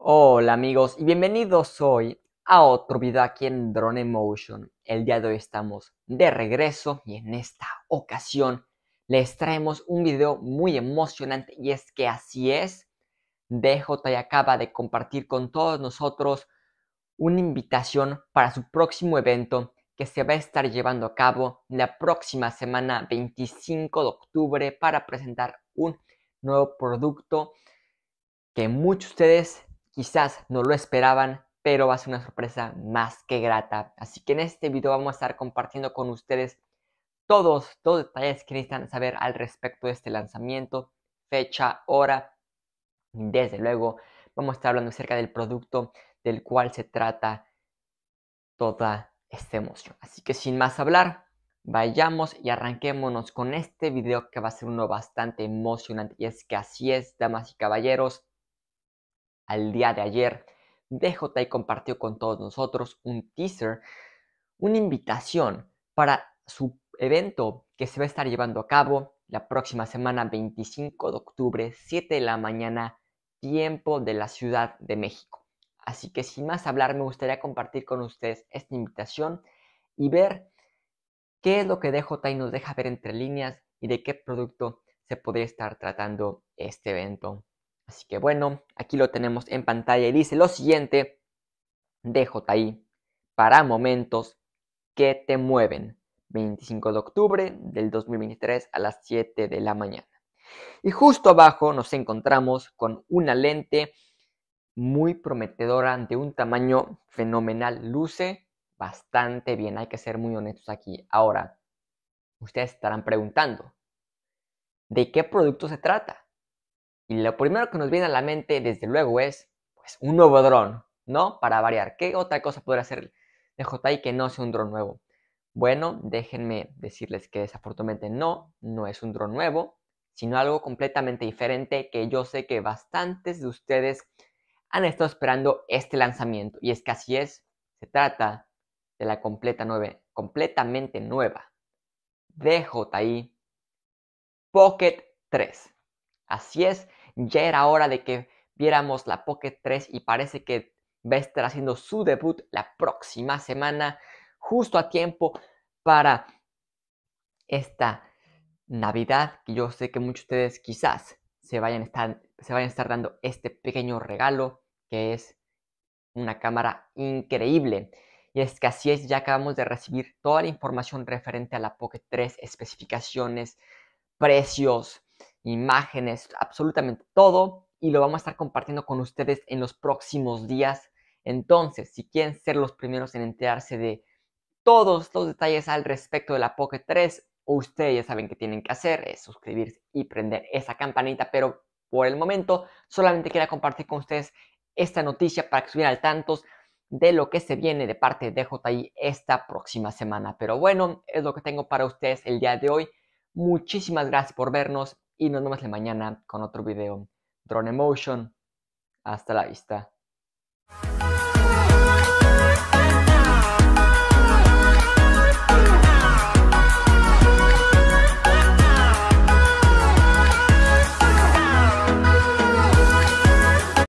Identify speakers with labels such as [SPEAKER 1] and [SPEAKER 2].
[SPEAKER 1] Hola amigos y bienvenidos hoy a otro video aquí en Drone Motion. El día de hoy estamos de regreso y en esta ocasión les traemos un video muy emocionante y es que así es. DJ acaba de compartir con todos nosotros una invitación para su próximo evento que se va a estar llevando a cabo la próxima semana 25 de octubre para presentar un nuevo producto que muchos de ustedes Quizás no lo esperaban, pero va a ser una sorpresa más que grata. Así que en este video vamos a estar compartiendo con ustedes todos, los detalles que necesitan saber al respecto de este lanzamiento, fecha, hora. Desde luego, vamos a estar hablando acerca del producto del cual se trata toda esta emoción. Así que sin más hablar, vayamos y arranquémonos con este video que va a ser uno bastante emocionante. Y es que así es, damas y caballeros, al día de ayer, DJ compartió con todos nosotros un teaser, una invitación para su evento que se va a estar llevando a cabo la próxima semana, 25 de octubre, 7 de la mañana, tiempo de la Ciudad de México. Así que sin más hablar, me gustaría compartir con ustedes esta invitación y ver qué es lo que DJ nos deja ver entre líneas y de qué producto se podría estar tratando este evento. Así que bueno, aquí lo tenemos en pantalla y dice lo siguiente, DJI, para momentos que te mueven, 25 de octubre del 2023 a las 7 de la mañana. Y justo abajo nos encontramos con una lente muy prometedora de un tamaño fenomenal. Luce bastante bien, hay que ser muy honestos aquí. Ahora, ustedes estarán preguntando, ¿de qué producto se trata? Y lo primero que nos viene a la mente, desde luego, es pues, un nuevo dron, ¿no? Para variar. ¿Qué otra cosa podría hacer DJI que no sea un dron nuevo? Bueno, déjenme decirles que desafortunadamente no, no es un dron nuevo, sino algo completamente diferente que yo sé que bastantes de ustedes han estado esperando este lanzamiento. Y es que así es, se trata de la completa nueve, completamente nueva DJI Pocket 3. Así es, ya era hora de que viéramos la Pocket 3 y parece que va a estar haciendo su debut la próxima semana, justo a tiempo para esta Navidad, que yo sé que muchos de ustedes quizás se vayan, a estar, se vayan a estar dando este pequeño regalo, que es una cámara increíble. Y es que así es, ya acabamos de recibir toda la información referente a la Pocket 3, especificaciones, precios, imágenes, absolutamente todo y lo vamos a estar compartiendo con ustedes en los próximos días. Entonces, si quieren ser los primeros en enterarse de todos los detalles al respecto de la Pocket 3, ustedes ya saben que tienen que hacer, es suscribirse y prender esa campanita, pero por el momento solamente quería compartir con ustedes esta noticia para que estuvieran al tanto de lo que se viene de parte de JI esta próxima semana. Pero bueno, es lo que tengo para ustedes el día de hoy. Muchísimas gracias por vernos y nos vemos la mañana con otro video. Drone Motion. Hasta la vista.